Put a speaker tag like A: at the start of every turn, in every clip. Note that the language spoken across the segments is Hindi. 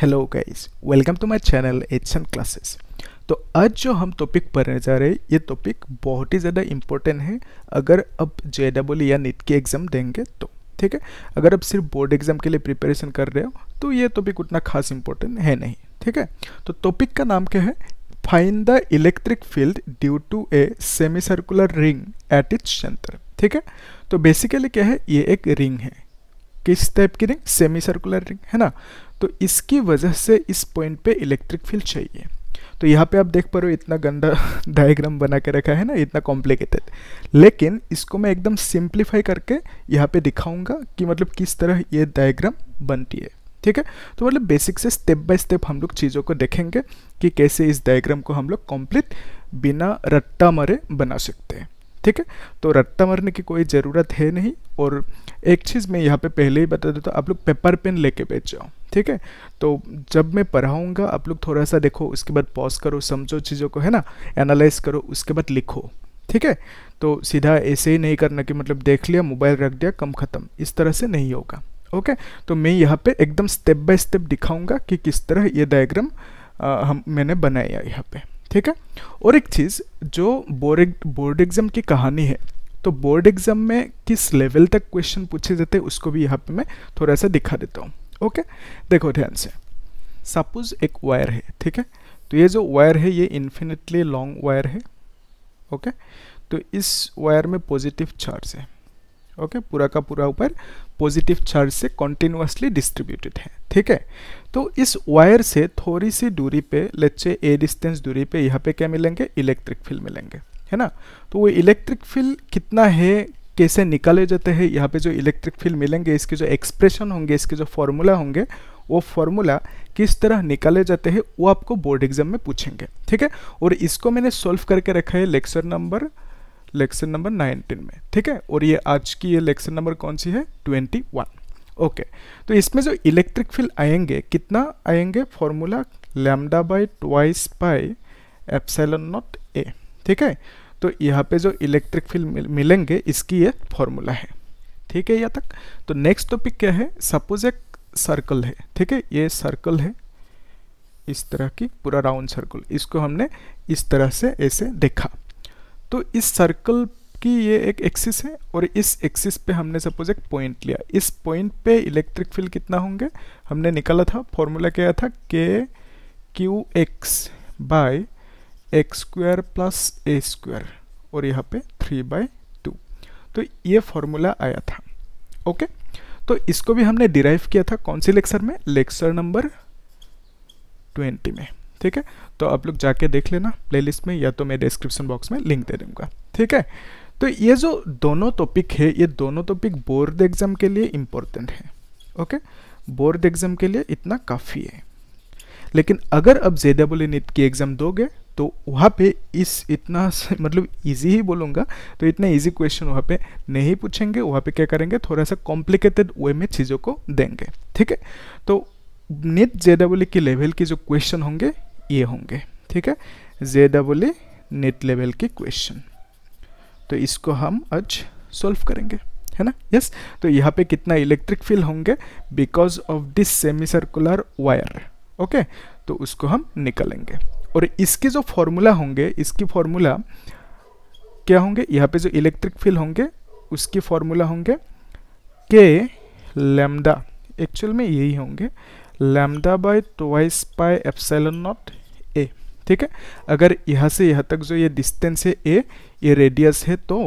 A: Hello guys welcome to my channel H N classes तो आज जो हम टॉपिक पढ़ने जा रहे हैं ये टॉपिक बहुत ही ज़्यादा इम्पोर्टेंट है अगर अब जे e या नीट की एग्ज़ाम देंगे तो ठीक है अगर आप सिर्फ बोर्ड एग्ज़ाम के लिए प्रिपरेशन कर रहे हो तो ये टॉपिक उतना खास इम्पोर्टेंट है नहीं ठीक है तो टॉपिक का नाम क्या है fine the electric field due to a semi circular ring at its centre ठीक है तो बेसिकली क्या है ये एक रिंग है किस टाइप की रिंग सेमी सर्कुलर रिंग है ना तो इसकी वजह से इस पॉइंट पे इलेक्ट्रिक फील्ड चाहिए तो यहाँ पे आप देख पा रहे हो इतना गंदा डायग्राम बना के रखा है ना इतना कॉम्प्लिकेटेड लेकिन इसको मैं एकदम सिंप्लीफाई करके यहाँ पे दिखाऊंगा कि मतलब किस तरह ये डायग्राम बनती है ठीक है तो मतलब बेसिक से स्टेप बाय स्टेप हम लोग चीज़ों को देखेंगे कि कैसे इस डायग्राम को हम लोग कॉम्प्लीट बिना रट्टा मरे बना सकते हैं ठीक है तो रट्टा मरने की कोई ज़रूरत है नहीं और एक चीज़ मैं यहाँ पे पहले ही बता देता हूँ आप लोग पेपर पेन लेके बैठ जाओ ठीक है तो जब मैं पढ़ाऊँगा आप लोग थोड़ा सा देखो उसके बाद पॉज करो समझो चीज़ों को है ना एनालाइज करो उसके बाद लिखो ठीक है तो सीधा ऐसे ही नहीं करना कि मतलब देख लिया मोबाइल रख दिया कम ख़त्म इस तरह से नहीं होगा ओके तो मैं यहाँ पर एकदम स्टेप बाय स्टेप दिखाऊँगा कि किस तरह ये डायग्राम हम मैंने बनाया यहाँ पर ठीक है और एक चीज़ जो बोर्ड बोर्ड एग्ज़ाम की कहानी है तो बोर्ड एग्ज़ाम में किस लेवल तक क्वेश्चन पूछे जाते हैं उसको भी यहाँ पे मैं थोड़ा सा दिखा देता हूँ ओके देखो ध्यान से सपोज एक वायर है ठीक है तो ये जो वायर है ये इन्फिनेटली लॉन्ग वायर है ओके तो इस वायर में पॉजिटिव चार्ज है ओके पूरा का पूरा ऊपर पॉजिटिव चार्ज से कॉन्टिन्यूसली डिस्ट्रीब्यूटेड है ठीक है तो इस वायर से थोड़ी सी दूरी पे लच्चे ए डिस्टेंस दूरी पे यहाँ पे क्या मिलेंगे इलेक्ट्रिक फील्ड मिलेंगे है ना तो वो इलेक्ट्रिक फील्ड कितना है कैसे निकाले जाते हैं यहाँ पे जो इलेक्ट्रिक फील्ड मिलेंगे इसके जो एक्सप्रेशन होंगे इसके जो फॉर्मूला होंगे वो फॉर्मूला किस तरह निकाले जाते हैं वो आपको बोर्ड एग्जाम में पूछेंगे ठीक है और इसको मैंने सॉल्व करके रखा है लेक्चर नंबर लेक्चर नंबर 19 में ठीक है और ये आज की ये लेक्चर नंबर कौन सी है 21 ओके तो इसमें जो इलेक्ट्रिक फील्ड आएंगे कितना आएंगे formula lambda by twice pi epsilon naught A ठीक है तो यहाँ पे जो इलेक्ट्रिक फील्ड मिलेंगे इसकी ये फॉर्मूला है ठीक है यहाँ तक तो नेक्स्ट टॉपिक क्या है सपोज एक सर्कल है ठीक है ये सर्कल है इस तरह की पूरा राउंड सर्कल इसको हमने इस तरह से ऐसे देखा तो इस सर्कल कि ये एक एक्सिस है और इस एक्सिस पे हमने सपोज एक पॉइंट लिया इस पॉइंट पे इलेक्ट्रिक फील्ड कितना होंगे हमने निकाला था फॉर्मूला क्या था K Q X by X square plus A square और यहाँ पे थ्री बाय टू तो ये फॉर्मूला आया था ओके तो इसको भी हमने डिराइव किया था कौन से लेक्चर में लेक्चर नंबर ट्वेंटी में ठीक है तो आप लोग जाके देख लेना प्लेलिस्ट में या तो मैं डिस्क्रिप्शन बॉक्स में लिंक दे दूंगा ठीक है तो ये जो दोनों टॉपिक है ये दोनों टॉपिक बोर्ड एग्ज़ाम के लिए इम्पोर्टेंट है ओके बोर्ड एग्ज़ाम के लिए इतना काफ़ी है लेकिन अगर आप जे डबल नीट की एग्ज़ाम दोगे तो वहाँ पे इस इतना मतलब इजी ही बोलूँगा तो इतना इजी क्वेश्चन वहाँ पे नहीं पूछेंगे वहाँ पे क्या करेंगे थोड़ा सा कॉम्प्लिकेटेड वे में चीज़ों को देंगे ठीक है तो नेट जे डबल की लेवल के जो क्वेश्चन होंगे ये होंगे ठीक है जे डबल नेट लेवल के क्वेश्चन तो इसको हम आज सॉल्व करेंगे है ना यस yes? तो यहाँ पे कितना इलेक्ट्रिक फील्ड होंगे because of this semi circular wire okay तो उसको हम निकालेंगे और इसके जो फॉर्मूला होंगे इसकी फॉर्मूला क्या होंगे यहाँ पे जो इलेक्ट्रिक फील्ड होंगे उसकी फॉर्मूला होंगे के लेमडा एक्चुअल में यही होंगे lambda by twice pi epsilon naught ठीक है अगर यहाँ से यहाँ तक जो ये डिस्टेंस है ए ये रेडियस है तो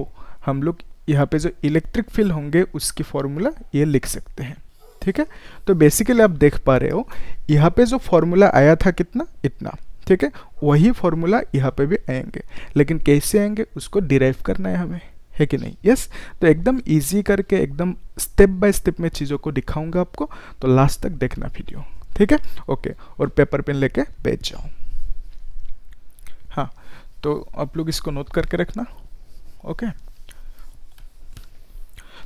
A: हम लोग यहाँ पे जो इलेक्ट्रिक फील्ड होंगे उसकी फॉर्मूला ये लिख सकते हैं ठीक है तो बेसिकली आप देख पा रहे हो यहाँ पे जो फॉर्मूला आया था कितना इतना ठीक है वही फॉर्मूला यहाँ पे भी आएंगे लेकिन कैसे आएंगे उसको डिराइव करना है हमें है कि नहीं यस तो एकदम ईजी करके एकदम स्टेप बाय स्टेप मैं चीज़ों को दिखाऊंगा आपको तो लास्ट तक देखना वीडियो ठीक है ओके और पेपर पेन लेके बैठ जाऊँ तो आप लोग इसको नोट करके रखना ओके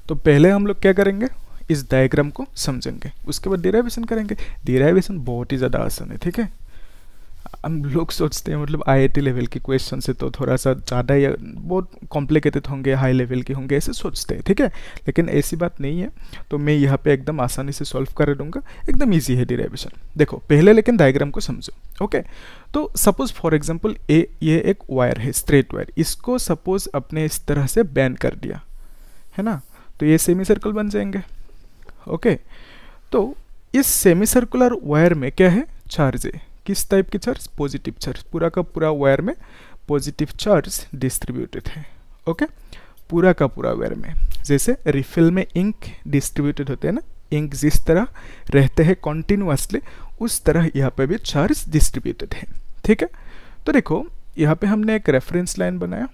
A: तो पहले हम लोग क्या करेंगे इस डायग्राम को समझेंगे उसके बाद डिराइवेशन करेंगे डिराइवेशन बहुत ही ज़्यादा आसान है ठीक है हम लोग सोचते हैं मतलब आईआईटी लेवल के क्वेश्चन से तो थोड़ा सा ज़्यादा या बहुत कॉम्प्लिकेटेड होंगे हाई लेवल के होंगे ऐसे सोचते हैं ठीक है लेकिन ऐसी बात नहीं है तो मैं यहाँ पे एकदम आसानी से सॉल्व कर दूंगा एकदम ईजी है डिराइवेशन देखो पहले लेकिन डायग्राम को समझो ओके तो सपोज फॉर एग्जाम्पल ए ये एक वायर है स्ट्रेट वायर इसको सपोज अपने इस तरह से बैन कर दिया है ना तो ये सेमी सर्कल बन जाएंगे ओके तो इस सेमी सर्कुलर वायर में क्या है चार्ज है किस टाइप के चार्ज पॉजिटिव चार्ज पूरा का पूरा वायर में पॉजिटिव चार्ज डिस्ट्रीब्यूटेड है ओके पूरा का पूरा वायर में जैसे रिफिल में इंक डिस्ट्रीब्यूटेड होते हैं ना इंक जिस तरह रहते हैं कॉन्टिन्यूसली उस तरह यहाँ पे भी चार्ज डिस्ट्रीब्यूटेड है ठीक है तो देखो यहाँ पे हमने एक रेफरेंस लाइन बनाया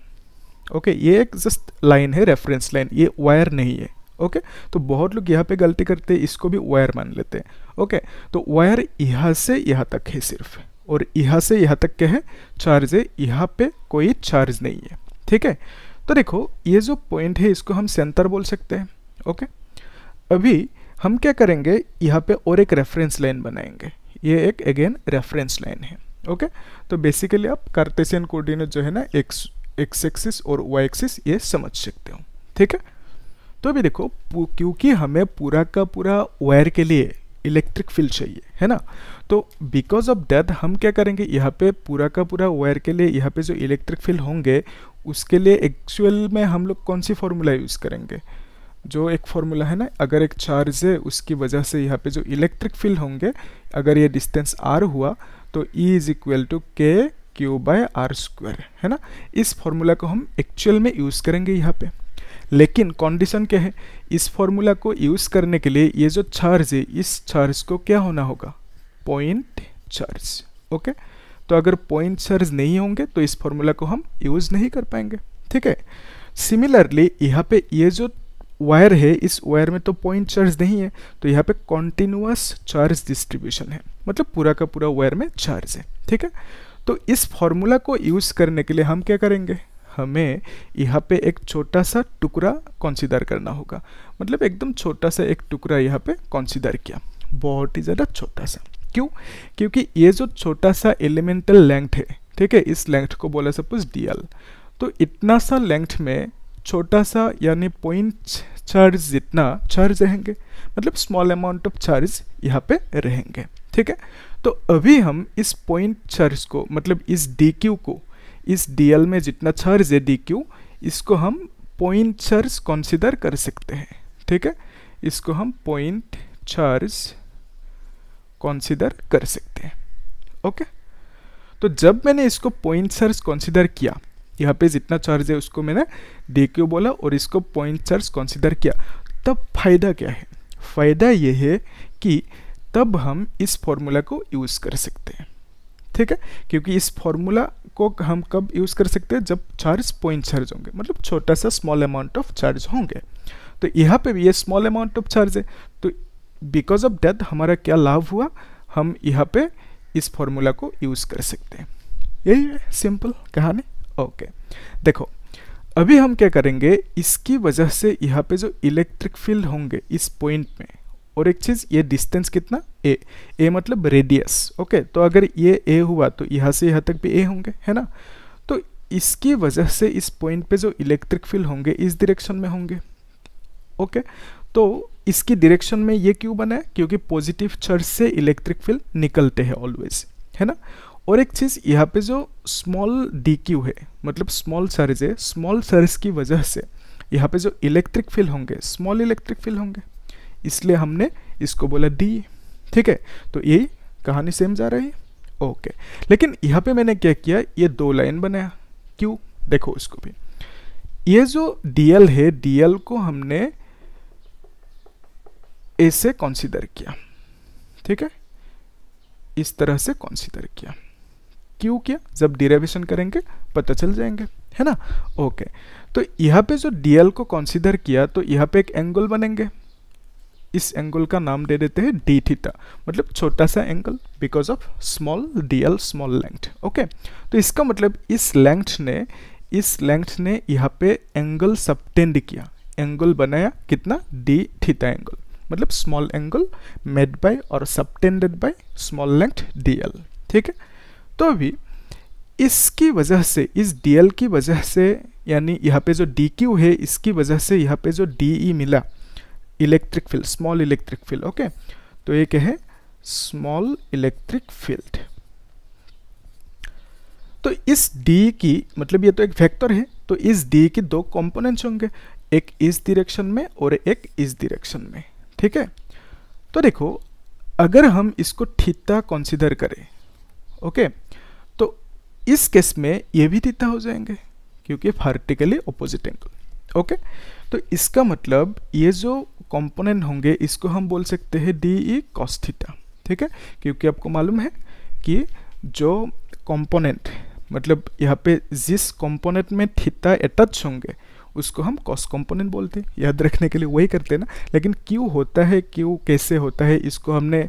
A: ओके ये एक जस्ट लाइन है रेफरेंस लाइन ये वायर नहीं है ओके तो बहुत लोग यहाँ पे गलती करते हैं इसको भी वायर मान लेते हैं ओके तो वायर यहाँ से यहाँ तक है सिर्फ और यहाँ से यहाँ तक के है चार्ज है यहाँ पे कोई चार्ज नहीं है ठीक है तो देखो ये जो पॉइंट है इसको हम सेंटर बोल सकते हैं ओके अभी हम क्या करेंगे यहाँ पे और एक रेफरेंस लाइन बनाएंगे ये एक अगेन रेफरेंस लाइन है ओके तो बेसिकली आप कार्टेशियन कोऑर्डिनेट जो है ना एक्स एक्स एक्सिस और वाई एक्सिस ये समझ सकते हो ठीक है तो अभी देखो क्योंकि हमें पूरा का पूरा वायर के लिए इलेक्ट्रिक फील्ड चाहिए है ना तो बिकॉज ऑफ डेथ हम क्या करेंगे यहाँ पे पूरा का पूरा वायर के लिए यहाँ पे जो इलेक्ट्रिक फील्ड होंगे उसके लिए एक्चुअल में हम लोग कौन सी फॉर्मूला यूज़ करेंगे जो एक फॉर्मूला है ना अगर एक चार्ज है उसकी वजह से यहाँ पे जो इलेक्ट्रिक फील्ड होंगे अगर ये डिस्टेंस आर हुआ तो E is equal to K Q by R square है ना इस फार्मूला को हम एक्चुअल में यूज़ करेंगे यहाँ पे लेकिन कंडीशन क्या है इस फॉर्मूला को यूज़ करने के लिए ये जो चार्ज है इस चार्ज को क्या होना होगा पॉइंट चार्ज ओके तो अगर पॉइंट चार्ज नहीं होंगे तो इस फॉर्मूला को हम यूज़ नहीं कर पाएंगे ठीक है सिमिलरली यहाँ पे ये जो वायर है इस वायर में तो पॉइंट चार्ज नहीं है तो यहाँ पे कॉन्टिन्यूस चार्ज डिस्ट्रीब्यूशन है मतलब पूरा का पूरा वायर में चार्ज है ठीक है तो इस फॉर्मूला को यूज़ करने के लिए हम क्या करेंगे हमें यहाँ पे एक छोटा सा टुकड़ा कंसीडर करना होगा मतलब एकदम छोटा सा एक टुकड़ा यहाँ पे कंसीडर किया बहुत ही ज़्यादा छोटा सा क्यों क्योंकि ये जो छोटा सा एलिमेंटल लेंथ है ठीक है इस लेंथ को बोला सपोज डी तो इतना सा लेंथ में छोटा सा यानी पॉइंट चार्ज जितना चार्ज रहेंगे मतलब स्मॉल अमाउंट ऑफ चार्ज यहाँ पे रहेंगे ठीक है तो अभी हम इस पॉइंट चार्ज को मतलब इस डी को इस डी में जितना छर्ज है डी e क्यू इसको हम पॉइंट चर्ज कंसिडर कर सकते हैं ठीक है इसको हम पॉइंट छर्ज कंसिडर कर सकते हैं ओके तो जब मैंने इसको पॉइंट चर्ज कंसिडर किया यहाँ पे जितना चार्ज है उसको मैंने डी क्यू बोला और इसको पॉइंट चार्ज कंसीडर किया तब फायदा क्या है फायदा यह है कि तब हम इस फॉर्मूला को यूज़ कर सकते हैं ठीक है क्योंकि इस फॉर्मूला को हम कब यूज़ कर सकते हैं जब चार्ज पॉइंट चार्ज होंगे मतलब छोटा सा स्मॉल अमाउंट ऑफ चार्ज होंगे तो यहाँ पे भी ये स्मॉल अमाउंट ऑफ चार्ज है तो बिकॉज ऑफ डेथ हमारा क्या लाभ हुआ हम यहाँ पे इस फॉर्मूला को यूज़ कर सकते हैं यही है सिंपल कहानी ओके देखो अभी हम क्या करेंगे इसकी वजह से यहाँ पे जो इलेक्ट्रिक फील्ड होंगे इस पॉइंट में और एक चीज़ ये डिस्टेंस कितना ए ए मतलब रेडियस ओके तो अगर ये ए हुआ तो यहाँ से यहाँ तक भी ए होंगे है ना तो इसकी वजह से इस पॉइंट पे जो इलेक्ट्रिक फील्ड होंगे इस डिरेक्शन में होंगे ओके तो इसकी डिरेक्शन में ये क्यों बना है क्योंकि पॉजिटिव चर्च से इलेक्ट्रिक फील्ड निकलते हैं ऑलवेज है ना और एक चीज़ यहाँ पे जो स्मॉल डी क्यू है मतलब स्मॉल सर्ज है स्मॉल सर्ज की वजह से यहाँ पे जो इलेक्ट्रिक फील्ड होंगे स्मॉल इलेक्ट्रिक फील्ड होंगे इसलिए हमने इसको बोला डी ठीक है तो यही कहानी सेम जा रही है ओके लेकिन यहाँ पे मैंने क्या किया ये दो लाइन बनाया क्यों देखो इसको भी ये जो डीएल है डीएल को हमने ऐसे कंसीडर किया ठीक है इस तरह से कंसीडर किया क्यों किया जब डिरेवेशन करेंगे पता चल जाएंगे है ना ओके तो यहाँ पे जो डीएल को कंसीडर किया तो यहाँ पे एक एंगल बनेंगे इस एंगल का नाम दे देते हैं डी थीटा मतलब छोटा सा angle because of small D L small length okay तो इसका मतलब इस लेंथ ने इस लेंथ ने यहाँ पे एंगल सबटेंड किया एंगल बनाया कितना डी थीटा एंगल मतलब small angle made by or subtended by small length D L ठीक है तो अभी इसकी वजह से इस डी एल की वजह से यानी यहाँ पे जो डी क्यू है इसकी वजह से यहाँ पे जो डी ई e मिला electric field small electric field okay तो ये क्या है स्मॉल इलेक्ट्रिक फील्ड तो इस डी की मतलब ये तो एक वेक्टर है तो इस डी के दो कंपोनेंट्स होंगे एक इस डिरेक्शन में और एक इस डिरेक्शन में ठीक है तो देखो अगर हम इसको थीटा कंसीडर करें ओके तो इस केस में ये भी थीटा हो जाएंगे क्योंकि वर्टिकली ऑपोजिट एंगल ओके तो इसका मतलब ये जो कंपोनेंट होंगे इसको हम बोल सकते हैं डी ई कॉस्थीटा ठीक है क्योंकि आपको मालूम है कि जो कंपोनेंट मतलब यहाँ पे जिस कंपोनेंट में थीटा अटैच होंगे उसको हम कॉस कंपोनेंट बोलते हैं याद रखने के लिए वही करते हैं ना लेकिन क्यों होता है क्यों कैसे होता है इसको हमने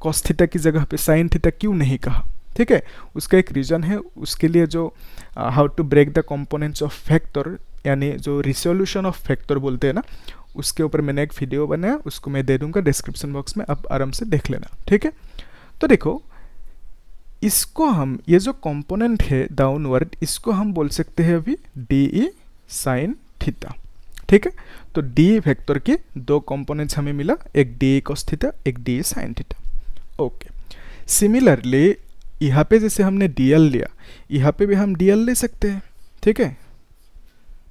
A: कॉस थीटा की जगह पे साइन थीटा क्यों नहीं कहा ठीक है उसका एक रीज़न है उसके लिए जो how to break the components of factor यानी जो रिसोल्यूशन ऑफ फैक्टर बोलते हैं ना उसके ऊपर मैंने एक वीडियो बनाया उसको मैं दे दूंगा डिस्क्रिप्शन बॉक्स में आप आराम से देख लेना ठीक है तो देखो इसको हम ये जो कंपोनेंट है डाउनवर्ड इसको हम बोल सकते हैं अभी डी ई साइन थीटा ठीक है तो डी वेक्टर e के दो कंपोनेंट्स हमें मिला एक डी कॉस थीटा एक D E sine theta okay similarly यहाँ पे जैसे हमने डी लिया यहाँ पे भी हम डी ले सकते हैं ठीक है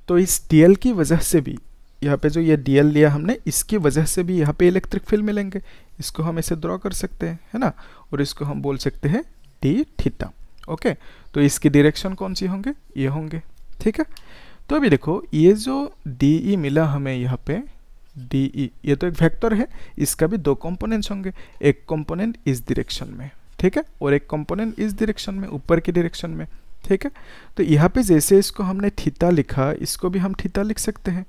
A: तो इस डी की वजह से भी यहाँ पे जो ये डी लिया हमने इसकी वजह से भी यहाँ पे इलेक्ट्रिक फील्ड मिलेंगे इसको हम ऐसे ड्रॉ कर सकते हैं है ना और इसको हम बोल सकते हैं डी थीटा ओके तो इसकी डिरेक्शन कौन सी होंगे ये होंगे ठीक है तो अभी देखो ये जो डी ई e मिला हमें यहाँ पे डी ई e, ये तो एक वेक्टर है इसका भी दो कंपोनेंट्स होंगे एक कंपोनेंट इस डिरेक्शन में ठीक है और एक कंपोनेंट इस डिरेक्शन में ऊपर की डिरेक्शन में ठीक है तो यहाँ पे जैसे इसको हमने थीटा लिखा इसको भी हम थीटा लिख सकते हैं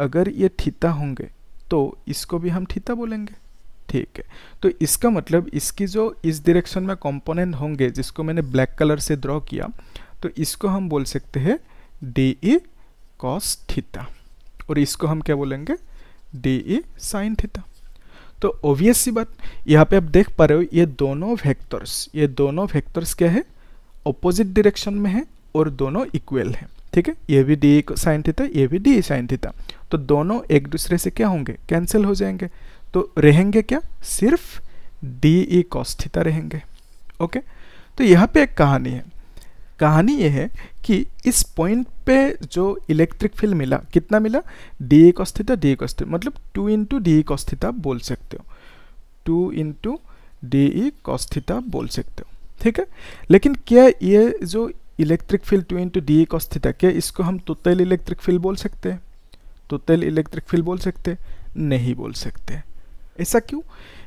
A: अगर ये थीटा होंगे तो इसको भी हम थीटा बोलेंगे ठीक है तो इसका मतलब इसकी जो इस डायरेक्शन में कंपोनेंट होंगे जिसको मैंने ब्लैक कलर से ड्रॉ किया तो इसको हम बोल सकते हैं डी ए कॉस थीटा और इसको हम क्या बोलेंगे डी ए साइन थीटा तो ओबियस सी बात यहाँ पे आप देख पा रहे हो ये दोनों वेक्टर्स ये दोनों वेक्टर्स क्या है ऑपोजिट डायरेक्शन में है और दोनों इक्वल है ठीक है ये भी डी साइन थीटा ये भी डी साइन थीटा तो दोनों एक दूसरे से क्या होंगे कैंसिल हो जाएंगे तो रहेंगे क्या सिर्फ डी ई कॉस्थिता रहेंगे ओके तो यहाँ पे एक कहानी है कहानी यह है कि इस पॉइंट पे जो इलेक्ट्रिक फील्ड मिला कितना मिला D E कॉस्थिता D E cos theta मतलब two into D E cos theta बोल सकते हो two into D E cos theta बोल सकते हो ठीक है लेकिन क्या ये जो electric field two into D E cos theta क्या इसको हम टोटल इलेक्ट्रिक फील्ड बोल सकते हैं तो तेल इलेक्ट्रिक फील्ड बोल सकते नहीं बोल सकते ऐसा क्यों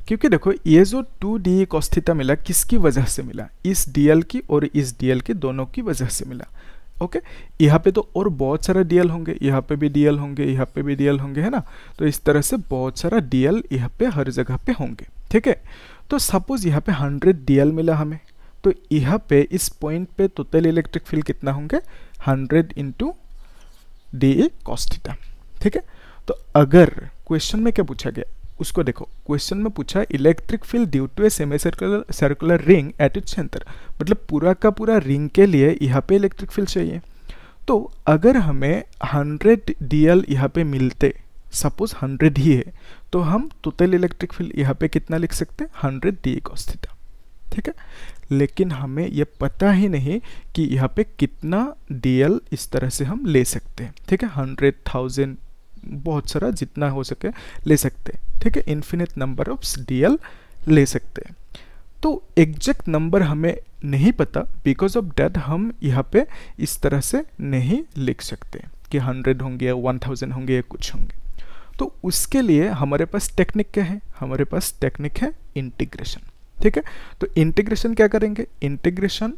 A: क्योंकि देखो ये जो टू डी कॉस्थीटा मिला किसकी वजह से मिला इस डीएल की और इस डीएल की दोनों की वजह से मिला ओके यहाँ पे तो और बहुत सारा डीएल होंगे यहाँ पे भी डीएल होंगे यहाँ पे भी डीएल होंगे है ना तो इस तरह से बहुत सारा डीएल यहाँ पे हर जगह पे होंगे ठीक है तो सपोज यहाँ पे हंड्रेड डीएल मिला हमें तो यहाँ पे इस पॉइंट पे टोटल इलेक्ट्रिक फील्ड कितना होंगे हंड्रेड इंटू डी कॉस्टिटा ठीक है तो अगर क्वेश्चन में क्या पूछा गया उसको देखो क्वेश्चन में पूछा electric field due to a semi circular circular ring at it centre मतलब पूरा का पूरा रिंग के लिए यहाँ पे इलेक्ट्रिक फील्ड चाहिए तो अगर हमें हंड्रेड डी एल यहाँ पे मिलते सपोज हंड्रेड ही है तो हम टोटल इलेक्ट्रिक फील्ड यहाँ पे कितना लिख सकते हैं हंड्रेड डी कॉस थीटा ठीक है लेकिन हमें यह पता ही नहीं कि यहाँ पे कितना डी इस तरह से हम ले सकते हैं ठीक है हंड्रेड थाउजेंड बहुत सारा जितना हो सके ले सकते हैं ठीक है इन्फिनिट नंबर ऑफ डी ले सकते हैं तो एग्जैक्ट नंबर हमें नहीं पता बिकॉज ऑफ डैट हम यहाँ पे इस तरह से नहीं लिख सकते कि हंड्रेड होंगे या वन थाउजेंड होंगे या कुछ होंगे तो उसके लिए हमारे पास टेक्निक क्या है हमारे पास टेक्निक है इंटीग्रेशन ठीक है तो इंटीग्रेशन क्या करेंगे इंटीग्रेशन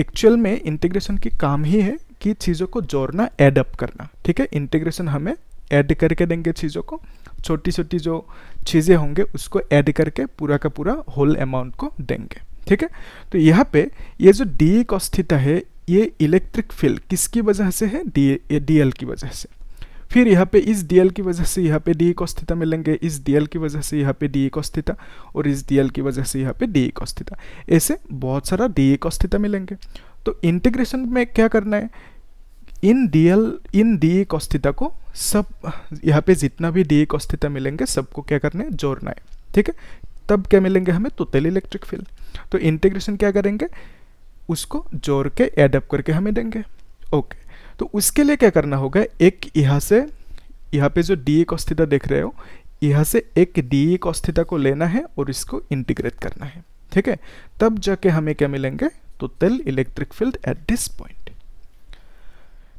A: एक्चुअल में इंटीग्रेशन की काम ही है की चीज़ों को जोड़ना एडअप करना ठीक है इंटीग्रेशन हमें ऐड करके देंगे चीज़ों को छोटी छोटी जो चीज़ें होंगे उसको ऐड करके पूरा का पूरा होल अमाउंट को देंगे ठीक है तो यहाँ पे ये जो डी कॉस्थित है ये इलेक्ट्रिक फील्ड किसकी वजह से है डी डी की वजह से फिर यहाँ पे इस डी की वजह से यहाँ पे डी को थीटा मिलेंगे इस डी की वजह से यहाँ पे डी को थीटा और इस डी की वजह से यहाँ पे डी को थीटा ऐसे बहुत सारा डी को थीटा मिलेंगे तो इंटीग्रेशन में क्या करना है इन डीएल इन डी एक कॉस्थिता को सब यहाँ पे जितना भी डी एक कॉस्थिता मिलेंगे सबको क्या करना है जोड़ना है ठीक है तब क्या मिलेंगे हमें टोटल इलेक्ट्रिक फील्ड तो इंटीग्रेशन क्या करेंगे उसको जोड़ के एडअप करके हमें देंगे ओके तो उसके लिए क्या करना होगा एक यहाँ से यहाँ पे जो डी ए e देख रहे हो यहाँ से एक डी कौस्थिता e को लेना है और इसको इंटीग्रेट करना है ठीक है तब जाके हमें क्या मिलेंगे तो total electric field at this point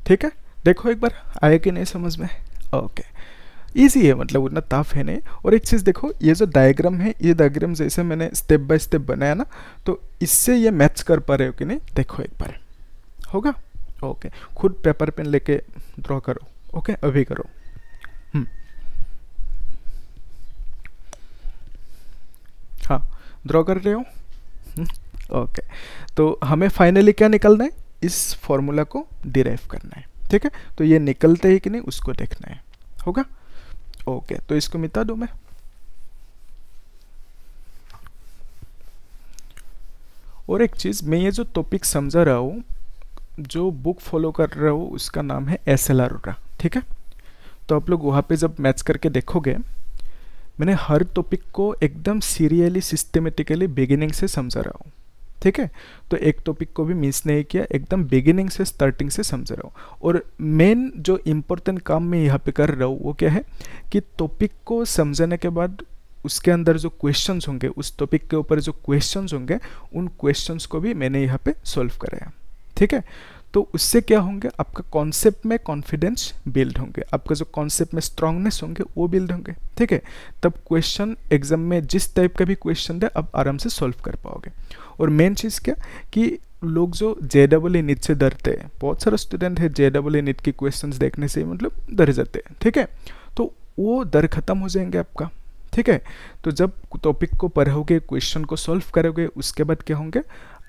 A: ठीक है देखो एक बार आया कि नहीं समझ में ओके इजी है मतलब उतना ताफ है नहीं और एक चीज़ देखो ये जो डायग्राम है ये डायग्राम जैसे मैंने स्टेप बाय स्टेप बनाया ना तो इससे ये मैच कर पा रहे हो कि नहीं देखो एक बार होगा ओके खुद पेपर पेन लेके ड्रॉ करो ओके अभी करो हम्म। हाँ ड्रॉ कर रहे हो हम्म। ओके तो हमें फाइनली क्या निकलना है इस फॉर्मूला को डिराइव करना है ठीक है तो ये निकलते ही कि नहीं उसको देखना है होगा ओके तो इसको मिटा दू मैं और एक चीज़ मैं ये जो टॉपिक समझा रहा हूँ जो बुक फॉलो कर रहा हूँ उसका नाम है एस एल आर ठीक है तो आप लोग वहाँ पे जब मैच करके देखोगे मैंने हर टॉपिक को एकदम सीरियली सिस्टमेटिकली बिगिनिंग से समझा रहा हूँ ठीक है तो एक टॉपिक को भी मिस नहीं किया एकदम बिगिनिंग से स्टार्टिंग से समझ रहा हूँ और मेन जो इम्पोर्टेंट काम मैं यहाँ पे कर रहा हूँ वो क्या है कि टॉपिक को समझने के बाद उसके अंदर जो क्वेश्चंस होंगे उस टॉपिक के ऊपर जो क्वेश्चंस होंगे उन क्वेश्चंस को भी मैंने यहाँ पे सॉल्व कराया ठीक है तो उससे क्या होंगे आपका कॉन्सेप्ट में कॉन्फिडेंस बिल्ड होंगे आपका जो कॉन्सेप्ट में स्ट्रांगनेस होंगे वो बिल्ड होंगे ठीक है तब क्वेश्चन एग्जाम में जिस टाइप का भी क्वेश्चन है आप आराम से सॉल्व कर पाओगे और मेन चीज़ क्या कि लोग जो जे डबल ई नीट से डरते हैं बहुत सारे स्टूडेंट है जे डबल ई नीट के क्वेश्चन देखने से मतलब डर जाते हैं ठीक है तो वो डर खत्म हो जाएंगे आपका ठीक है तो जब टॉपिक को पढ़ोगे क्वेश्चन को सॉल्व करोगे उसके बाद क्या होंगे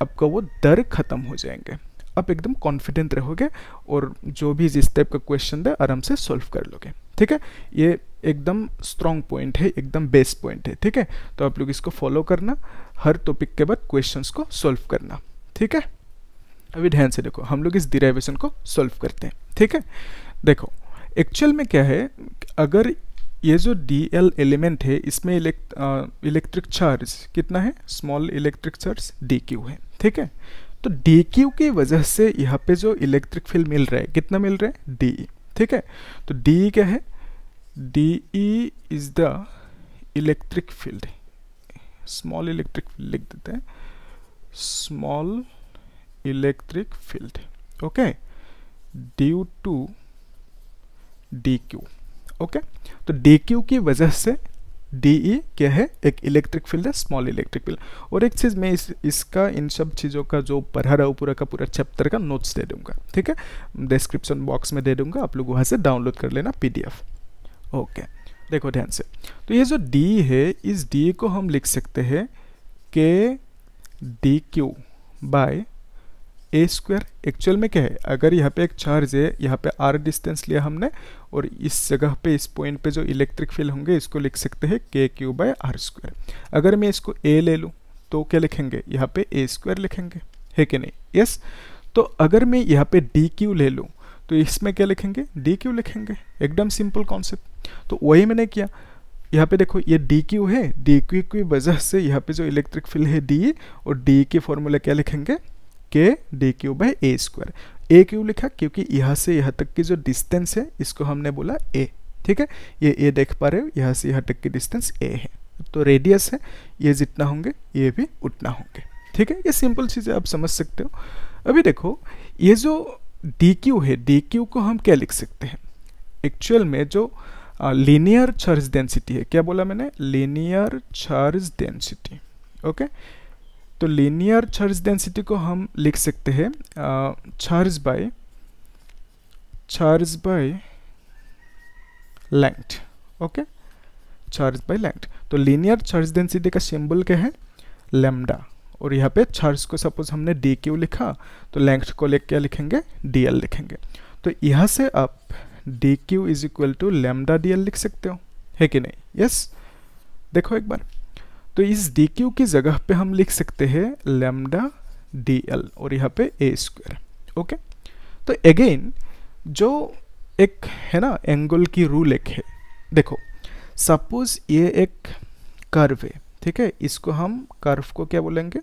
A: आपका वो डर खत्म हो जाएंगे आप एकदम कॉन्फिडेंट रहोगे और जो भी जिस टाइप का क्वेश्चन दे आराम से सॉल्व कर लोगे ठीक है ये एकदम स्ट्रॉन्ग पॉइंट है एकदम बेस्ट पॉइंट है ठीक है तो आप लोग इसको फॉलो करना हर टॉपिक के बाद क्वेश्चन को सॉल्व करना ठीक है अभी ध्यान से देखो हम लोग इस डिराइवेशन को सॉल्व करते हैं ठीक है देखो एक्चुअल में क्या है अगर ये जो डी एल एलिमेंट है इसमें इलेक्ट्रिक चार्ज कितना है small electric charge D Q है ठीक है तो डी क्यू की वजह से यहाँ पे जो इलेक्ट्रिक फील्ड मिल रहा है कितना मिल रहा है डी ठीक है तो डी क्या है D E is the electric field small electric field लिख देते हैं small electric field okay due to D Q okay तो डी क्यू की वजह से डी ई e क्या है एक इलेक्ट्रिक फील्ड है स्मॉल इलेक्ट्रिक फील्ड और एक चीज़ मैं इस इसका इन सब चीज़ों का जो पढ़ा रहा हूँ पूरा का पूरा चैप्टर का नोट्स दे दूंगा ठीक है डिस्क्रिप्शन बॉक्स में दे दूंगा आप लोग वहां से डाउनलोड कर लेना पीडीएफ ओके okay. देखो ध्यान से तो ये जो डी है इस डी को हम लिख सकते हैं K D Q by A square actual में क्या है अगर यहाँ पे एक चार्ज है यहाँ पे आर डिस्टेंस लिया हमने और इस जगह पे इस पॉइंट पे जो इलेक्ट्रिक फील्ड होंगे इसको लिख सकते हैं के क्यू बाय आर स्क्वायर अगर मैं इसको ए ले लूँ तो क्या लिखेंगे यहाँ पे ए स्क्वायर लिखेंगे है कि नहीं यस तो अगर मैं यहाँ पे डी क्यू ले लूँ तो इसमें क्या लिखेंगे डी क्यू लिखेंगे एकदम सिंपल कॉन्सेप्ट तो वही मैंने किया यहाँ पे देखो ये डी क्यू है डी क्यू की वजह से यहाँ पे जो इलेक्ट्रिक फील्ड है डी और डी के फॉर्मूला क्या लिखेंगे K D Q by A square A क्यू लिखा क्योंकि यहाँ से यहाँ तक की जो डिस्टेंस है इसको हमने बोला ए ठीक है ये ए देख पा रहे हो यहाँ से यहाँ तक की डिस्टेंस ए है तो रेडियस है ये जितना होंगे ये भी उतना होंगे ठीक है ये सिंपल चीज़ें आप समझ सकते हो अभी देखो ये जो डी क्यू है डी क्यू को हम क्या लिख सकते हैं एक्चुअल में जो लीनियर चार्ज डेंसिटी है क्या बोला मैंने लीनियर चार्ज डेंसिटी ओके तो लीनियर चार्ज डेंसिटी को हम लिख सकते हैं charge by charge by length okay charge by length तो लीनियर चार्ज डेंसिटी का सिंबल क्या है लेमडा और यहाँ पे छर्स को सपोज हमने डी क्यू लिखा तो लेंथ को ले क्या लिखेंगे डी एल लिखेंगे तो यहाँ से आप D Q is equal to lambda D L लिख सकते हो है कि नहीं यस देखो एक बार तो इस डी क्यू की जगह पे हम लिख सकते हैं लेमडा डी एल और यहाँ पे ए स्क्वायर ओके तो अगेन जो एक है ना एंगल की रूल एक है देखो सपोज ये एक कर्व है ठीक है इसको हम कर्व को क्या बोलेंगे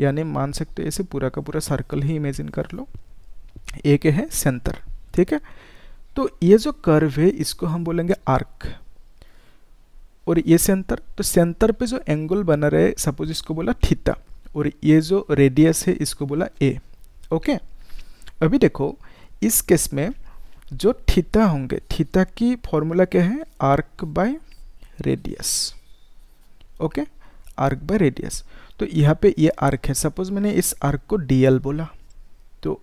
A: यानी मान सकते हैं इसे पूरा का पूरा सर्कल ही इमेजिन कर लो एक है सेंटर ठीक है तो ये जो कर्व है इसको हम बोलेंगे आर्क और ये सेंटर तो सेंटर पे जो एंगल बना रहे सपोज इसको बोला थीटा और ये जो रेडियस है इसको बोला ए ओके अभी देखो इस केस में जो थीटा होंगे थीटा की फॉर्मूला क्या है arc by radius okay arc by radius तो यहाँ पे ये आर्क है सपोज मैंने इस आर्क को डी एल बोला तो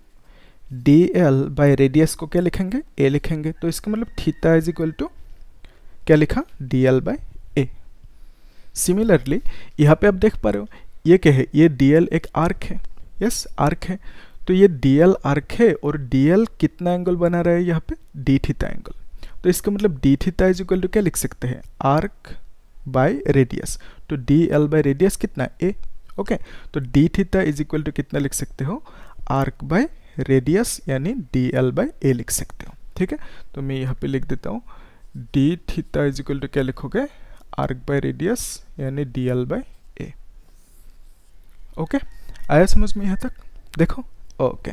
A: डी एल बाय रेडियस को क्या लिखेंगे ए लिखेंगे तो इसका मतलब थीटा इज इक्वल टू क्या लिखा D L by A similarly यहाँ पे आप देख पा रहे हो ये क्या है ये डी एल एक आर्क है यस आर्क है तो ये डी एल आर्क है और डी एल कितना एंगल बना रहा है यहाँ पे डी थीटा एंगल तो इसका मतलब D theta is equal to क्या लिख सकते हैं आर्क बाय रेडियस तो डी एल बाई रेडियस कितना ए ओके तो D theta is equal to कितना लिख सकते हो आर्क बाय रेडियस यानी डी एल बाय ए लिख सकते हो ठीक है तो मैं यहाँ पे लिख देता हूँ D theta is equal to क्या लिखोगे आर्क बाय रेडियस यानी D L by A okay आया समझ में यहाँ तक देखो ओके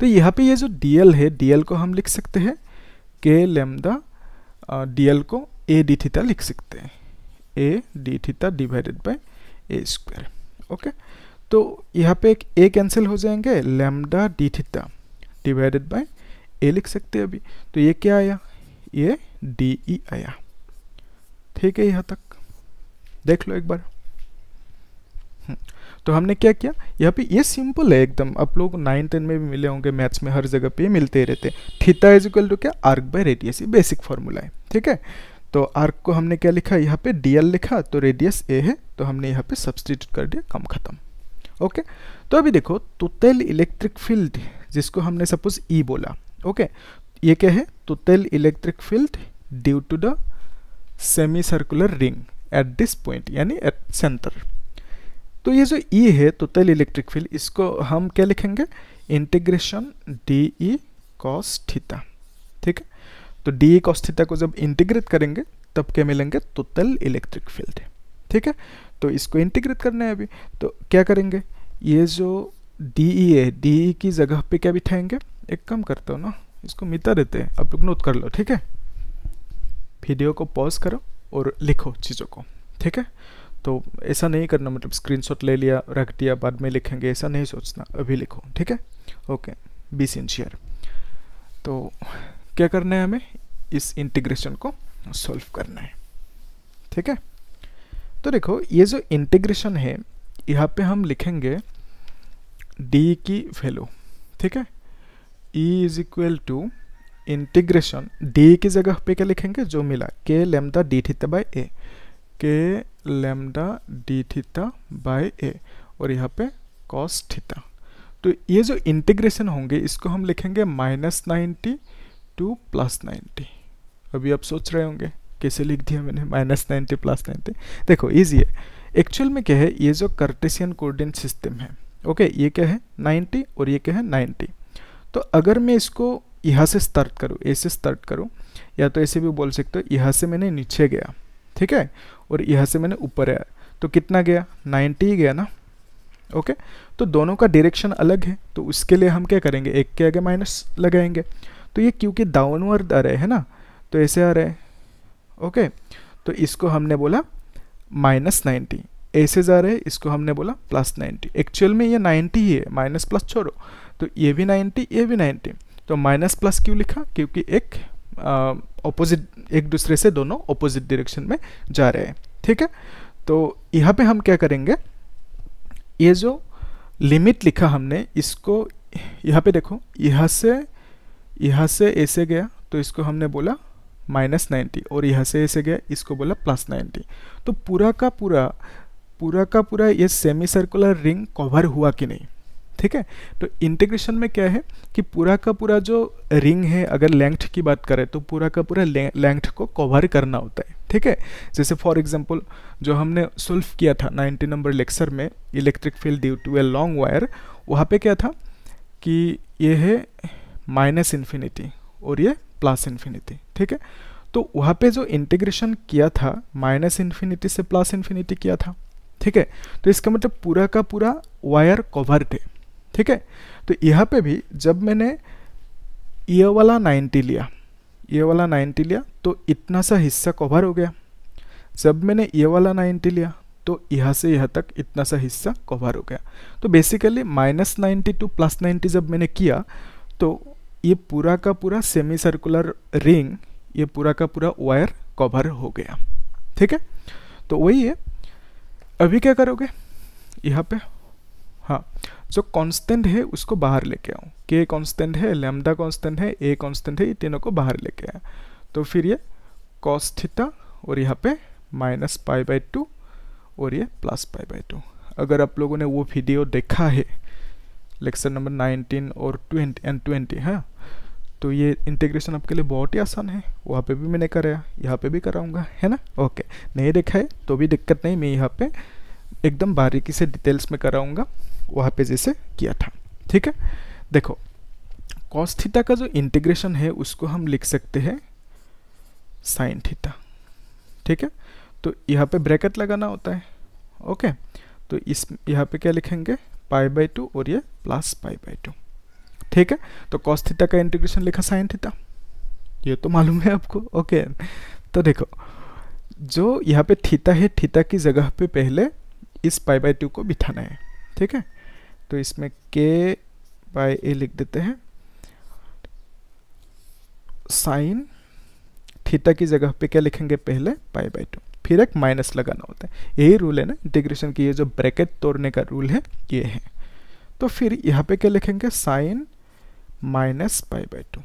A: तो यहाँ पे ये जो डी एल है डी एल को हम लिख सकते हैं के लेमदा डी एल को ए डी थीटा लिख सकते हैं A D theta divided by A square okay तो यहाँ पे एक ए कैंसिल हो जाएंगे lambda D theta divided by A लिख सकते हैं अभी तो ये क्या आया ये डी ई आया ठीक है यहाँ तक देख लो एक बार हम्म, तो हमने क्या किया यहाँ पे ये सिंपल है एकदम आप लोग नाइन टेन में भी मिले होंगे मैथ्स में हर जगह पे मिलते ही रहते हैं थीटा इज इक्वल टू क्या आर्क बाय रेडियस ये बेसिक फॉर्मूला है ठीक है तो आर्क को हमने क्या लिखा यहाँ पे डीएल लिखा तो रेडियस ए है तो हमने यहाँ पे सब्सटीट्यूट कर दिया कम खत्म ओके तो अभी देखो तुतेल इलेक्ट्रिक फील्ड जिसको हमने सपोज ई e बोला ओके ये क्या है total electric field due to the semi circular ring at this point यानी एट सेंटर तो ये जो ई e है तुतेल इलेक्ट्रिक फील्ड इसको हम क्या लिखेंगे इंटीग्रेशन डी ई कॉस ठीक है तो डी कॉस थीटा को जब इंटीग्रेट करेंगे तब क्या मिलेंगे टोटल इलेक्ट्रिक फील्ड ठीक है तो इसको इंटीग्रेट करना है अभी तो क्या करेंगे ये जो डी ई e है डी ई e की जगह पे क्या बिठाएंगे एक काम करते हो ना इसको मिटा देते हैं आप लोग नोट कर लो ठीक है वीडियो को पॉज करो और लिखो चीज़ों को ठीक है तो ऐसा नहीं करना मतलब स्क्रीनशॉट ले लिया रख दिया बाद में लिखेंगे ऐसा नहीं सोचना अभी लिखो ठीक है ओके बीस इंच तो क्या करना है हमें इस इंटीग्रेशन को सॉल्व करना है ठीक है तो देखो ये जो इंटीग्रेशन है यहाँ पे हम लिखेंगे डी की वैल्यू ठीक है E is equal to integration D की जगह पे क्या लिखेंगे जो मिला K lambda D theta by A K lambda D theta by A और यहाँ पे कॉस थीटा तो ये जो इंटीग्रेशन होंगे इसको हम लिखेंगे minus ninety to plus ninety अभी आप सोच रहे होंगे कैसे लिख दिया मैंने माइनस नाइन्टी प्लस नाइन्टी देखो इजी है एक्चुअल में क्या है ये जो कर्टेसियन कोऑर्डिनेट सिस्टम है ओके ये क्या है नाइन्टी और ये क्या है नाइन्टी तो अगर मैं इसको यहाँ से स्टार्ट करूँ ऐसे स्टार्ट करूँ या तो ऐसे भी बोल सकते हो यहाँ से मैंने नीचे गया ठीक है और यहाँ से मैंने ऊपर आया तो कितना गया नाइन्टी ही गया ना ओके तो दोनों का डायरेक्शन अलग है तो उसके लिए हम क्या करेंगे एक के आगे माइनस लगाएंगे तो ये क्यू के डाउनवर्ड रहे हैं ना तो ऐसे आ हैं ओके तो इसको हमने बोला माइनस नाइन्टी ऐसे जा रहे हैं इसको हमने बोला प्लस नाइन्टी एक्चुअल में ये नाइन्टी ही है माइनस प्लस छोड़ो तो ये भी नाइन्टी ये भी नाइन्टी तो माइनस प्लस क्यों लिखा क्योंकि एक ऑपोजिट एक दूसरे से दोनों ऑपोजिट डायरेक्शन में जा रहे हैं ठीक है तो यहाँ पे हम क्या करेंगे ये जो लिमिट लिखा हमने इसको यहाँ पे देखो यहाँ से यहाँ से ऐसे गया तो इसको हमने बोला माइनस नाइन्टी और यहाँ से ऐसे गया इसको बोला प्लस नाइन्टी तो पूरा का पूरा पूरा का पूरा ये सेमी सर्कुलर रिंग कवर हुआ कि नहीं ठीक है तो इंटीग्रेशन में क्या है कि पूरा का पूरा जो रिंग है अगर लेंथ की बात करें तो पूरा का पूरा लेंथ को कवर करना होता है ठीक है जैसे फॉर एग्जांपल जो हमने सोल्व किया था 90 नंबर लेक्चर में electric field due to a long wire वहाँ पे क्या था कि ये है माइनस इन्फिनिटी और ये प्लस इन्फिनिटी ठीक है तो वहाँ पे जो इंटीग्रेशन किया था माइनस इन्फिनिटी से प्लस इन्फिनिटी किया था ठीक है तो इसका मतलब पूरा का पूरा वायर कवर्ड है ठीक है तो यहाँ पे भी जब मैंने ये वाला 90 लिया ये वाला 90 लिया तो इतना सा हिस्सा कवर हो गया जब मैंने ये वाला 90 लिया तो यहाँ से यहाँ तक इतना सा हिस्सा कवर हो गया तो basically minus ninety to plus ninety जब मैंने किया तो ये पूरा का पूरा सेमी सर्कुलर रिंग ये पूरा का पूरा वायर कवर हो गया ठीक है तो वही है अभी क्या करोगे यहाँ पे हाँ जो कांस्टेंट है उसको बाहर लेके आओ के कांस्टेंट है लेमडा कांस्टेंट है ए कांस्टेंट है ये तीनों को बाहर लेके आए तो फिर ये कॉस्थिटा और यहाँ पे माइनस पाई बाई टू और ये प्लस पाई बाई टू अगर आप लोगों ने वो वीडियो देखा है लेक्चर नंबर 19 और 20 एंड 20 है तो ये इंटीग्रेशन आपके लिए बहुत ही आसान है वहाँ पे भी मैंने कराया यहाँ पे भी कराऊंगा है ना ओके नहीं देखा है तो भी दिक्कत नहीं मैं यहाँ पे एकदम बारीकी से डिटेल्स में कराऊंगा वहाँ पे जैसे किया था ठीक है देखो कॉस थीटा का जो इंटीग्रेशन है उसको हम लिख सकते हैं साइन थीटा ठीक है तो यहाँ पर ब्रैकेट लगाना होता है ओके तो इस यहाँ पर क्या लिखेंगे पाई बाई टू और ये प्लस पाई बाई टू ठीक है तो कॉस का इंटीग्रेशन लिखा साइन थीटा ये तो मालूम है आपको ओके तो देखो जो यहाँ पे थीटा है थीटा की जगह पे पहले इस पाई बाई टू को बिठाना है ठीक है तो इसमें के बाई ए लिख देते हैं साइन थीटा की जगह पे क्या लिखेंगे पहले पाई बाई टू फिर एक माइनस लगाना होता है यही रूल है ना इंटीग्रेशन की ये जो ब्रैकेट तोड़ने का रूल है ये है तो फिर यहाँ पे क्या लिखेंगे sine minus pi by two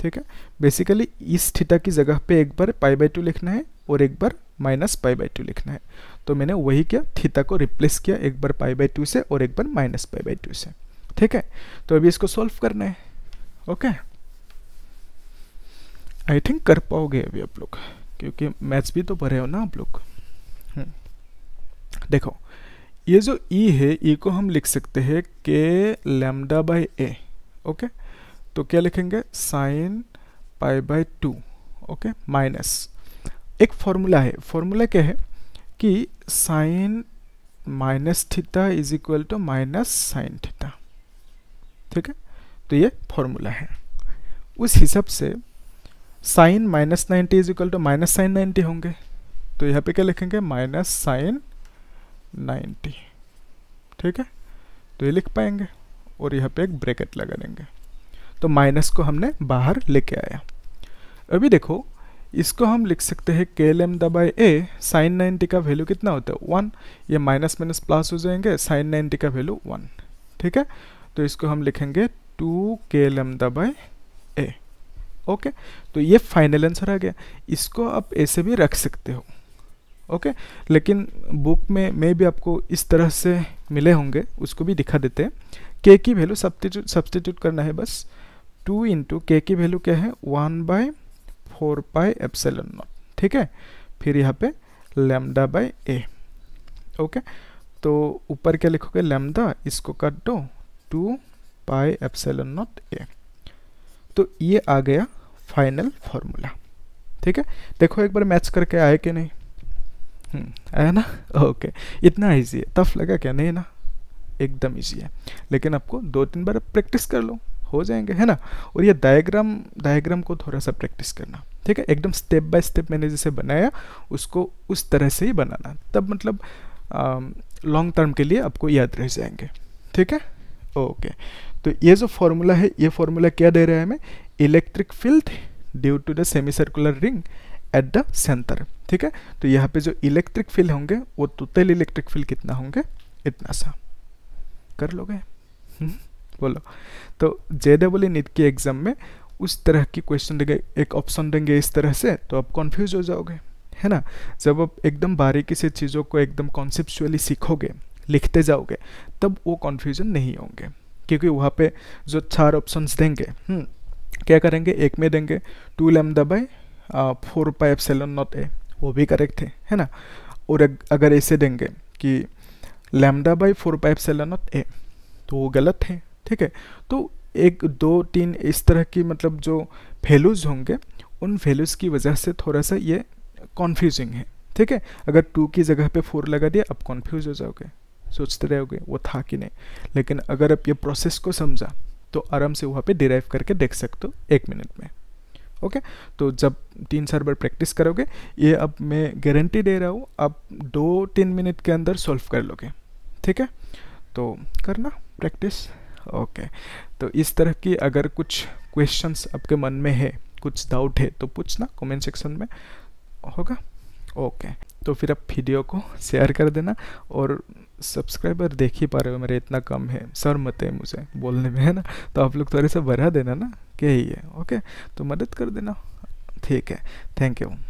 A: ठीक है बेसिकली इस थीटा की जगह पे एक बार पाई बाई टू लिखना है और एक बार माइनस पाई बाई टू लिखना है तो मैंने वही किया थीटा को रिप्लेस किया एक बार पाई बाई टू से और एक बार माइनस पाई बाई टू से ठीक है तो अभी इसको सॉल्व करना है ओके आई थिंक कर पाओगे अभी आप लोग क्योंकि मैथ्स भी तो भरे हो ना आप लोग हम्म। देखो ये जो ई e है ई e को हम लिख सकते हैं के लेमडा बाई ए ओके तो क्या लिखेंगे sine pi by two okay minus एक फॉर्मूला है फॉर्मूला क्या है कि sine minus theta is equal to minus sine theta ठीक है तो ये फॉर्मूला है उस हिसाब से sine minus ninety is equal to minus sine ninety होंगे तो यहाँ पे क्या लिखेंगे माइनस साइन नाइन्टी ठीक है तो ये लिख पाएंगे और यहाँ पे एक ब्रैकेट लगा देंगे तो माइनस को हमने बाहर लेके आया अभी देखो इसको हम लिख सकते हैं के एल एम दबाई ए साइन नाइन्टी का वैल्यू कितना होता है वन ये माइनस माइनस प्लस हो जाएंगे साइन नाइन्टी का वैल्यू वन ठीक है तो इसको हम लिखेंगे टू के एल एम दबाई ए ओके तो ये फाइनल आंसर आ गया इसको आप ऐसे भी रख सकते हो ओके लेकिन बुक में मे भी आपको इस तरह से मिले होंगे उसको भी दिखा देते हैं के की वैल्यू सब्सटीट्यूट सब्सटीट्यूट करना है बस टू इंटू के की वैल्यू क्या है one by four pi epsilon naught ठीक है फिर यहाँ पे लेमडा बाय ए ओके तो ऊपर क्या लिखोगे लेमडा इसको कट दो टू पाई एप्सलन नॉट ए तो ये आ गया फाइनल फॉर्मूला ठीक है देखो एक बार मैच करके आए कि नहीं हम्म, आया ना ओके इतना ईजी है टफ लगा क्या नहीं ना एकदम ईजी है लेकिन आपको दो तीन बार प्रैक्टिस कर लो हो जाएंगे है ना और ये डायग्राम डायग्राम को थोड़ा सा प्रैक्टिस करना ठीक है एकदम स्टेप बाय स्टेप मैंने जैसे बनाया उसको उस तरह से ही बनाना तब मतलब लॉन्ग टर्म के लिए आपको याद रह जाएंगे ठीक है ओके तो ये जो फॉर्मूला है ये फॉर्मूला क्या दे रहा है हमें electric field due to the semi circular ring at the centre ठीक है तो यहाँ पे जो इलेक्ट्रिक फील्ड होंगे वो टोटल इलेक्ट्रिक फील्ड कितना होंगे इतना सा कर लोगे हम्म, बोलो तो जे डबल ई नीट के एग्ज़ाम में उस तरह की क्वेश्चन देंगे एक ऑप्शन देंगे इस तरह से तो आप कन्फ्यूज हो जाओगे है ना जब आप एकदम बारीकी से चीज़ों को एकदम कॉन्सेप्चुअली सीखोगे लिखते जाओगे तब वो कन्फ्यूज़न नहीं होंगे क्योंकि वहाँ पे जो चार ऑप्शंस देंगे हम्म, क्या करेंगे एक में देंगे two lambda by four pi epsilon naught ए वो भी करेक्ट है है ना और अगर ऐसे देंगे कि lambda by four pi epsilon ए तो वो गलत है ठीक है तो एक दो तीन इस तरह की मतलब जो वैल्यूज़ होंगे उन वैल्यूज़ की वजह से थोड़ा सा ये कॉन्फ्यूजिंग है ठीक है अगर टू की जगह पे फोर लगा दिया आप कॉन्फ्यूज हो जाओगे सोचते रहोगे वो था कि नहीं लेकिन अगर आप ये प्रोसेस को समझा तो आराम से वहाँ पे डिराइव करके देख सकते हो एक मिनट में ओके okay? तो जब तीन चार बार प्रैक्टिस करोगे ये अब मैं गारंटी दे रहा हूँ आप दो तीन मिनट के अंदर सॉल्व कर लोगे ठीक है तो करना प्रैक्टिस ओके okay. तो इस तरह की अगर कुछ क्वेश्चंस आपके मन में है कुछ डाउट है तो पूछना कमेंट सेक्शन में होगा ओके okay. तो फिर आप वीडियो को शेयर कर देना और सब्सक्राइबर देख ही पा रहे हो मेरे इतना कम है सर मत है मुझे बोलने में है ना तो आप लोग थोड़े से बढ़ा देना ना क्या ही है ओके तो मदद कर देना ठीक है थैंक यू